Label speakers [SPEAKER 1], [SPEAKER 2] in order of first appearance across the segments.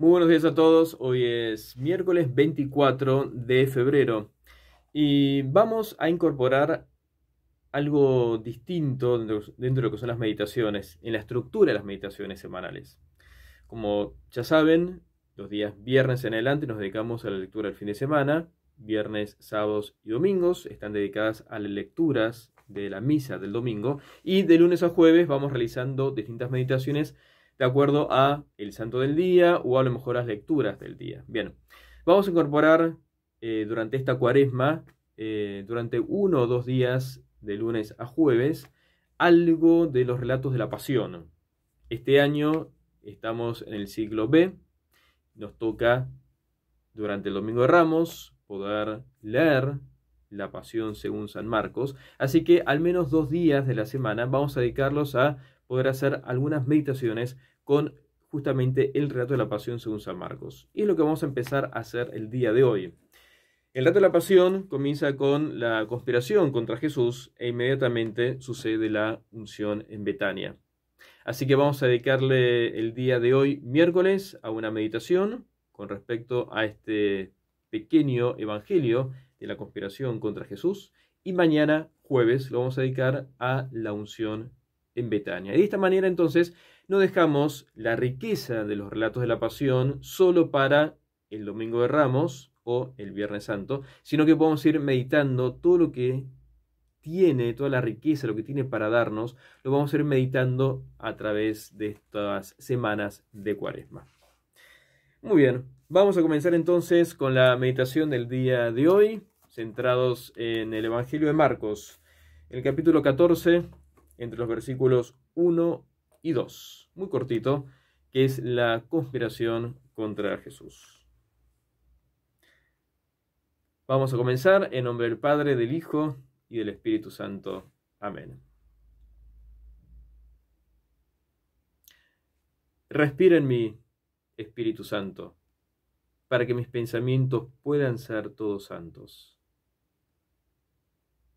[SPEAKER 1] Muy buenos días a todos, hoy es miércoles 24 de febrero y vamos a incorporar algo distinto dentro, de lo que son las meditaciones, en la estructura de las meditaciones semanales. Como ya saben, los días viernes en adelante nos dedicamos a la lectura del fin de semana, viernes, sábados y domingos están dedicadas a las lecturas de la misa del domingo y de lunes a jueves vamos realizando distintas meditaciones de acuerdo a el santo del día o a lo mejor las lecturas del día. Bien, vamos a incorporar eh, durante esta cuaresma, eh, durante uno o dos días de lunes a jueves, algo de los relatos de la pasión. Este año estamos en el siglo B, nos toca durante el Domingo de Ramos poder leer la pasión según San Marcos, así que al menos dos días de la semana vamos a dedicarlos a poder hacer algunas meditaciones con justamente el relato de la pasión según San Marcos. Y es lo que vamos a empezar a hacer el día de hoy. El relato de la pasión comienza con la conspiración contra Jesús e inmediatamente sucede la unción en Betania. Así que vamos a dedicarle el día de hoy, miércoles, a una meditación con respecto a este pequeño evangelio de la conspiración contra Jesús. Y mañana, jueves, lo vamos a dedicar a la unción en Betania. Y de esta manera entonces no dejamos la riqueza de los relatos de la pasión solo para el Domingo de Ramos o el Viernes Santo, sino que podemos ir meditando todo lo que tiene, toda la riqueza, lo que tiene para darnos, lo vamos a ir meditando a través de estas semanas de cuaresma. Muy bien, vamos a comenzar entonces con la meditación del día de hoy, centrados en el Evangelio de Marcos, el capítulo 14, entre los versículos 1 y 2, muy cortito, que es la conspiración contra Jesús. Vamos a comenzar en nombre del Padre, del Hijo y del Espíritu Santo. Amén. Respira en mí, Espíritu Santo, para que mis pensamientos puedan ser todos santos.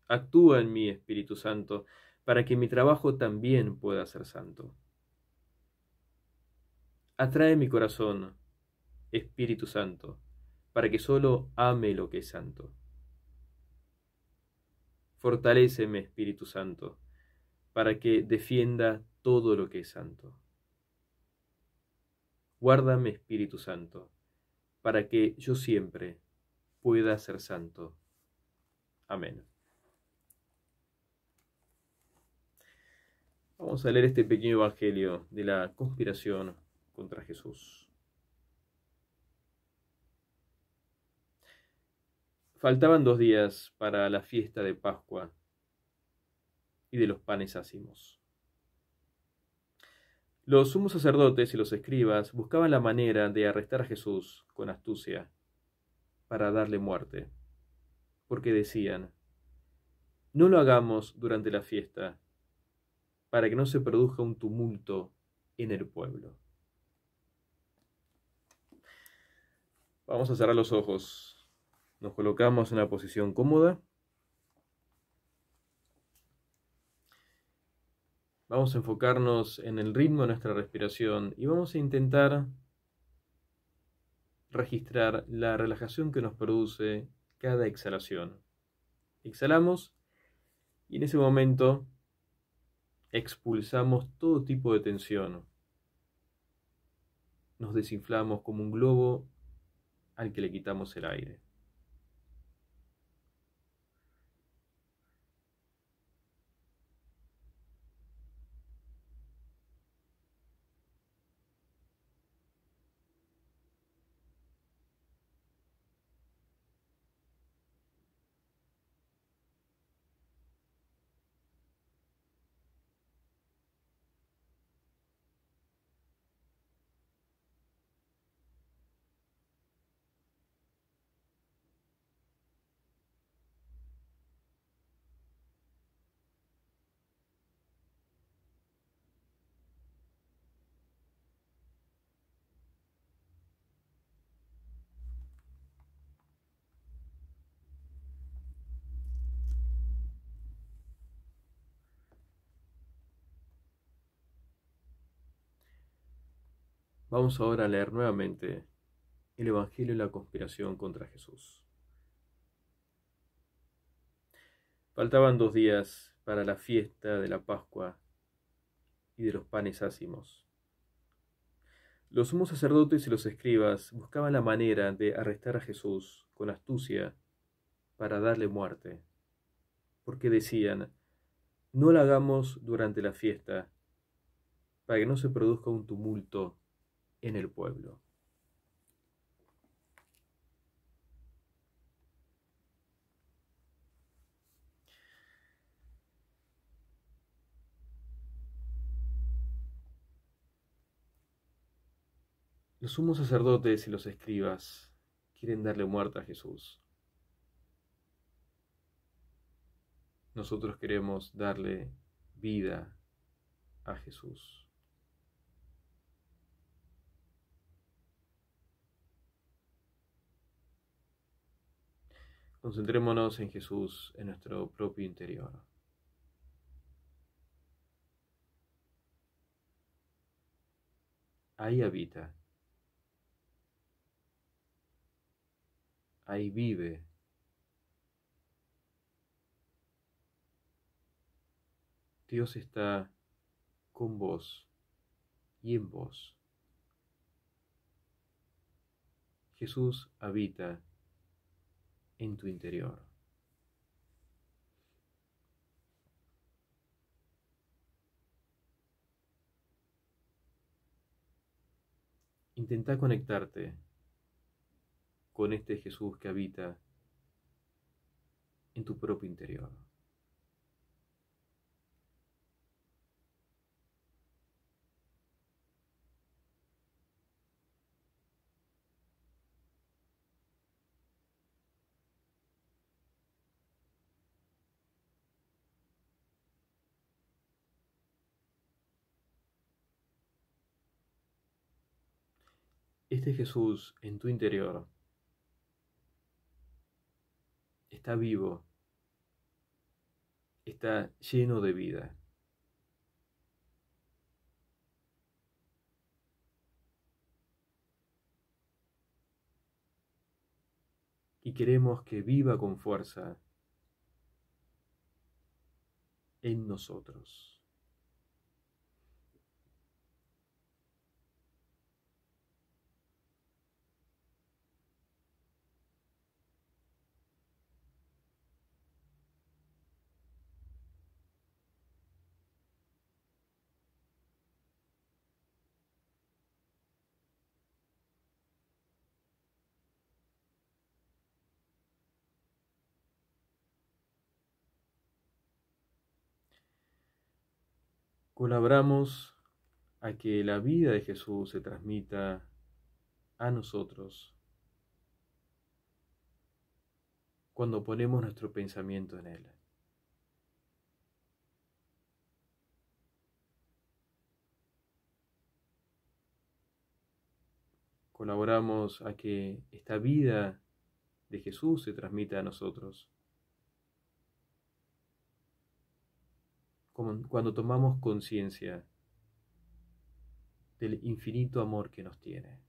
[SPEAKER 1] Actúa en mí, Espíritu Santo, para que mi trabajo también pueda ser santo. Atrae mi corazón, Espíritu Santo, para que solo ame lo que es santo. Fortaléceme, Espíritu Santo, para que defienda todo lo que es santo. Guárdame, Espíritu Santo, para que yo siempre pueda ser santo. Amén. Vamos a leer este pequeño evangelio de la conspiración contra Jesús. Faltaban dos días para la fiesta de Pascua y de los panes ácimos. Los sumos sacerdotes y los escribas buscaban la manera de arrestar a Jesús con astucia para darle muerte, porque decían, no lo hagamos durante la fiesta, para que no se produzca un tumulto en el pueblo. Vamos a cerrar los ojos. Nos colocamos en una posición cómoda. Vamos a enfocarnos en el ritmo de nuestra respiración y vamos a intentar registrar la relajación que nos produce cada exhalación. Exhalamos y en ese momento expulsamos todo tipo de tensión. Nos desinflamos como un globo al que le quitamos el aire. Vamos ahora a leer nuevamente el Evangelio y la conspiración contra Jesús. Faltaban dos días para la fiesta de la Pascua y de los panes ácimos. Los sumos sacerdotes y los escribas buscaban la manera de arrestar a Jesús con astucia para darle muerte, porque decían, no la hagamos durante la fiesta, para que no se produzca un tumulto en el pueblo. Los sumos sacerdotes y los escribas quieren darle muerte a Jesús. Nosotros queremos darle vida a Jesús. Concentrémonos en Jesús, en nuestro propio interior. Ahí habita. Ahí vive. Dios está con vos y en vos. Jesús habita en tu interior. Intenta conectarte con este Jesús que habita en tu propio interior. Este Jesús en tu interior está vivo, está lleno de vida. y queremos que viva con fuerza en nosotros. Colaboramos a que la vida de Jesús se transmita a nosotros cuando ponemos nuestro pensamiento en Él. Colaboramos a que esta vida de Jesús se transmita a nosotros cuando tomamos conciencia del infinito amor que nos tiene.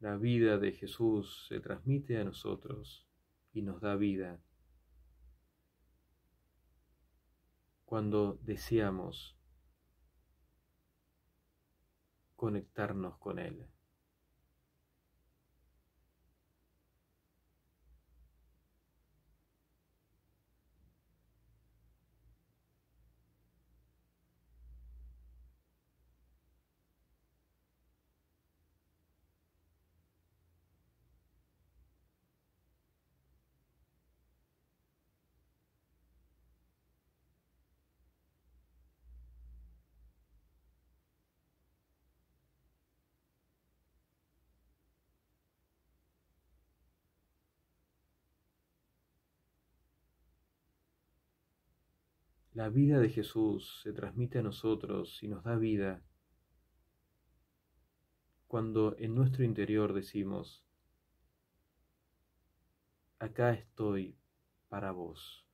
[SPEAKER 1] La vida de Jesús se transmite a nosotros y nos da vida. Cuando deseamos conectarnos con Él. La vida de Jesús se transmite a nosotros y nos da vida cuando en nuestro interior decimos, acá estoy para vos.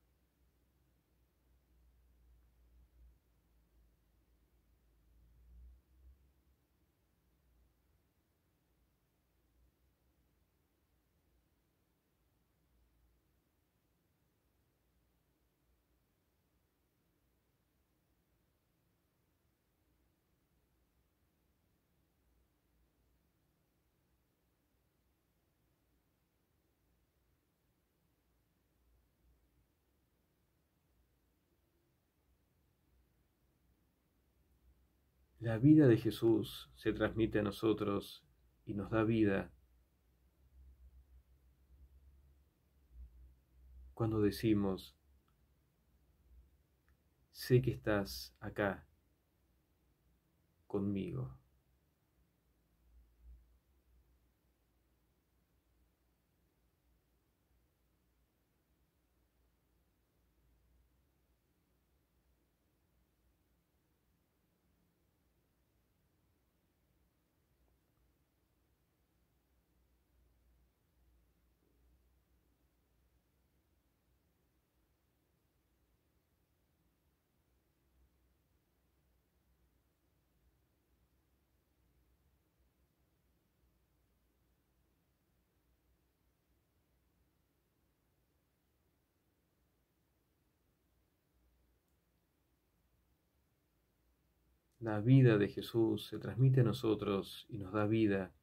[SPEAKER 1] La vida de Jesús se transmite a nosotros y nos da vida. Cuando decimos, sé que estás acá conmigo. La vida de Jesús se transmite a nosotros y nos da vida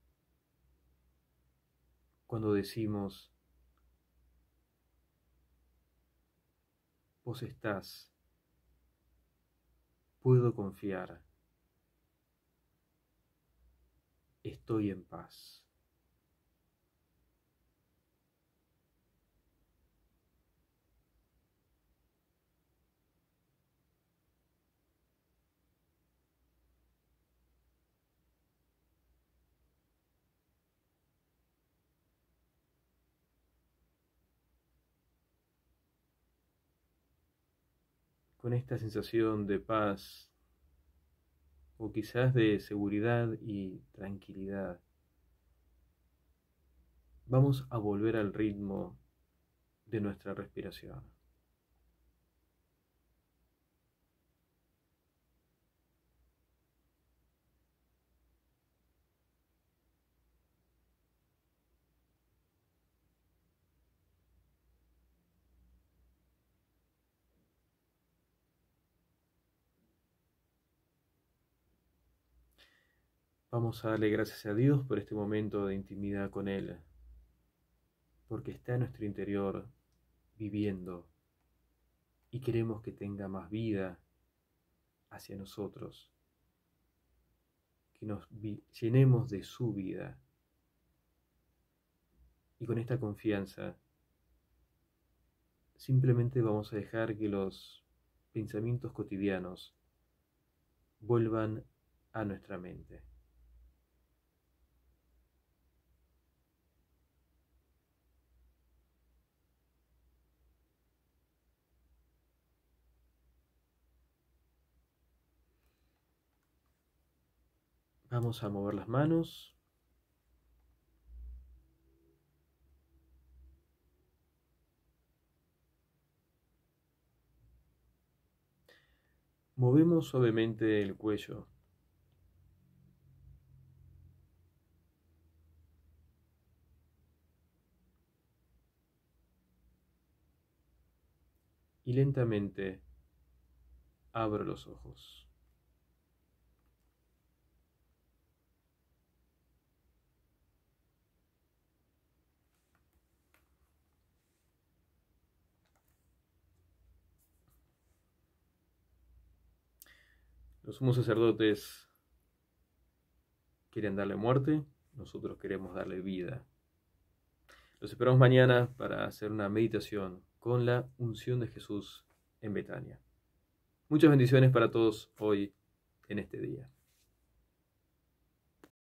[SPEAKER 1] cuando decimos, vos estás, puedo confiar, estoy en paz. con esta sensación de paz o quizás de seguridad y tranquilidad. Vamos a volver al ritmo de nuestra respiración. Vamos a darle gracias a Dios por este momento de intimidad con Él, porque está en nuestro interior viviendo y queremos que tenga más vida hacia nosotros, que nos llenemos de su vida. Y con esta confianza, simplemente vamos a dejar que los pensamientos cotidianos vuelvan a nuestra mente. Vamos a mover las manos. Movemos suavemente el cuello. Y lentamente abro los ojos. Los sumos sacerdotes quieren darle muerte, nosotros queremos darle vida. Los esperamos mañana para hacer una meditación con la unción de Jesús en Betania. Muchas bendiciones para todos hoy en este día.